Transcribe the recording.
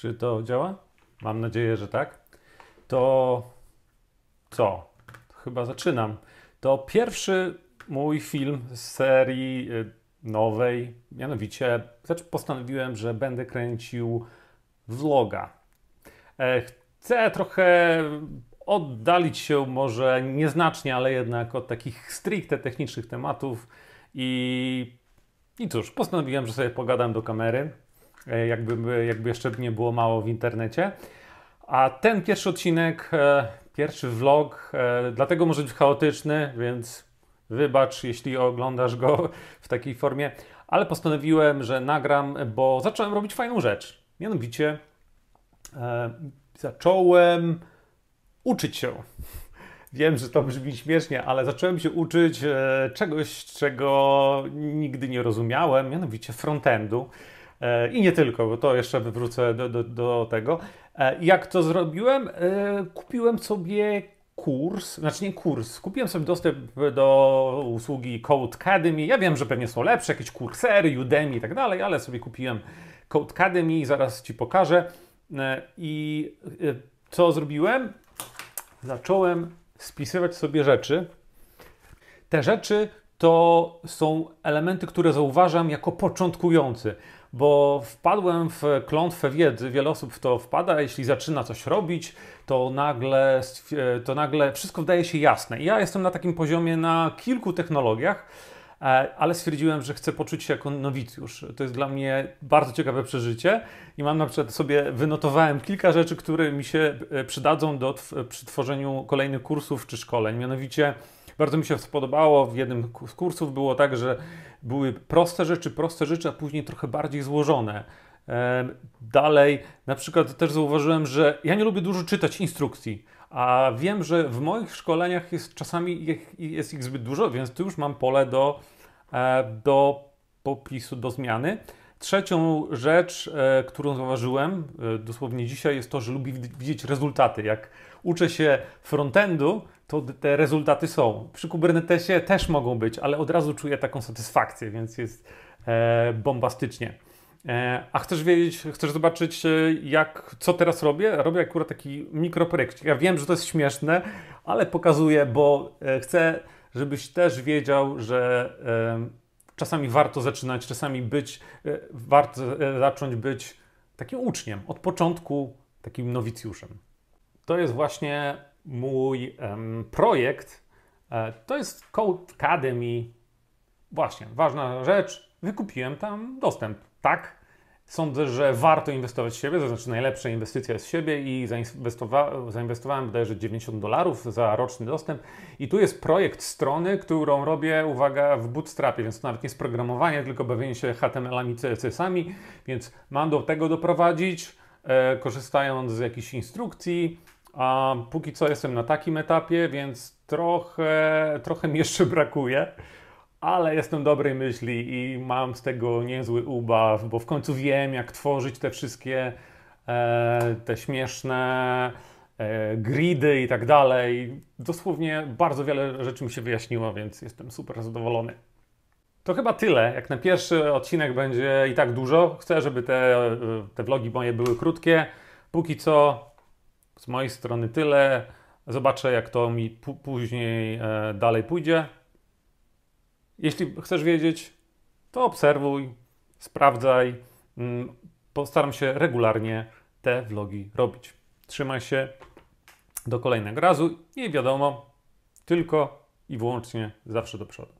Czy to działa? Mam nadzieję, że tak. To co? Chyba zaczynam. To pierwszy mój film z serii y, nowej. Mianowicie postanowiłem, że będę kręcił vloga. E, chcę trochę oddalić się może nieznacznie, ale jednak od takich stricte technicznych tematów i, i cóż, postanowiłem, że sobie pogadam do kamery. E, jakby, e, jakby jeszcze nie było mało w internecie. A ten pierwszy odcinek, e, pierwszy vlog, dlatego może być chaotyczny, więc wybacz, jeśli oglądasz go w takiej formie, ale postanowiłem, że nagram, bo zacząłem robić fajną rzecz. Mianowicie zacząłem uczyć się. Wiem, że to brzmi śmiesznie, ale zacząłem się uczyć czegoś, czego nigdy nie rozumiałem, mianowicie frontendu. E, I nie tylko, bo to jeszcze wrócę do, do, do tego. E, jak to zrobiłem? E, kupiłem sobie kurs, znaczy nie kurs, kupiłem sobie dostęp do usługi Codecademy. Ja wiem, że pewnie są lepsze, jakieś kursery, Udemy i tak dalej, ale sobie kupiłem Codecademy i zaraz Ci pokażę. I co zrobiłem? Zacząłem spisywać sobie rzeczy. Te rzeczy to są elementy, które zauważam jako początkujący bo wpadłem w klątwę wiedzy, wiele osób w to wpada, jeśli zaczyna coś robić, to nagle, e, to nagle wszystko wydaje się jasne. ja jestem na takim poziomie na kilku technologiach, e, ale stwierdziłem, że chcę poczuć się jako nowicjusz. To jest dla mnie bardzo ciekawe przeżycie i mam na przykład sobie wynotowałem kilka rzeczy, które mi się e, przydadzą do, przy tworzeniu kolejnych kursów czy szkoleń. Mianowicie bardzo mi się podobało. W jednym z kursów było tak, że były proste rzeczy, proste rzeczy, a później trochę bardziej złożone. Dalej, na przykład też zauważyłem, że ja nie lubię dużo czytać instrukcji, a wiem, że w moich szkoleniach jest czasami jest ich zbyt dużo, więc tu już mam pole do, e, do popisu, do zmiany. Trzecią rzecz, e, którą zauważyłem e, dosłownie dzisiaj, jest to, że lubię widzieć rezultaty. Jak uczę się frontendu, to te rezultaty są. Przy Kubernetesie też mogą być, ale od razu czuję taką satysfakcję, więc jest e, bombastycznie. E, a chcesz wiedzieć, chcesz zobaczyć, e, jak, co teraz robię? Robię akurat taki mikroprojekt. Ja wiem, że to jest śmieszne, ale pokazuję, bo e, chcę, żebyś też wiedział, że e, czasami warto zaczynać, czasami być, e, warto zacząć być takim uczniem od początku, takim nowicjuszem. To jest właśnie mój um, projekt e, to jest Codecademy. Właśnie, ważna rzecz, wykupiłem tam dostęp. Tak, sądzę, że warto inwestować w siebie, to znaczy najlepsza inwestycja jest w siebie i zainwestowa zainwestowałem bodajże 90 dolarów za roczny dostęp i tu jest projekt strony, którą robię, uwaga, w Bootstrapie, więc to nawet nie jest programowanie, tylko bawienie się HTML-ami, CSS-ami, więc mam do tego doprowadzić, e, korzystając z jakichś instrukcji, a póki co jestem na takim etapie, więc trochę, trochę mi jeszcze brakuje, ale jestem dobrej myśli i mam z tego niezły ubaw, bo w końcu wiem, jak tworzyć te wszystkie e, te śmieszne e, gridy i tak dalej. Dosłownie bardzo wiele rzeczy mi się wyjaśniło, więc jestem super zadowolony. To chyba tyle. Jak na pierwszy odcinek będzie i tak dużo. Chcę, żeby te, e, te vlogi moje były krótkie. Póki co z mojej strony tyle. Zobaczę, jak to mi później e, dalej pójdzie. Jeśli chcesz wiedzieć, to obserwuj, sprawdzaj. Mm, postaram się regularnie te vlogi robić. Trzymaj się do kolejnego razu i wiadomo, tylko i wyłącznie zawsze do przodu.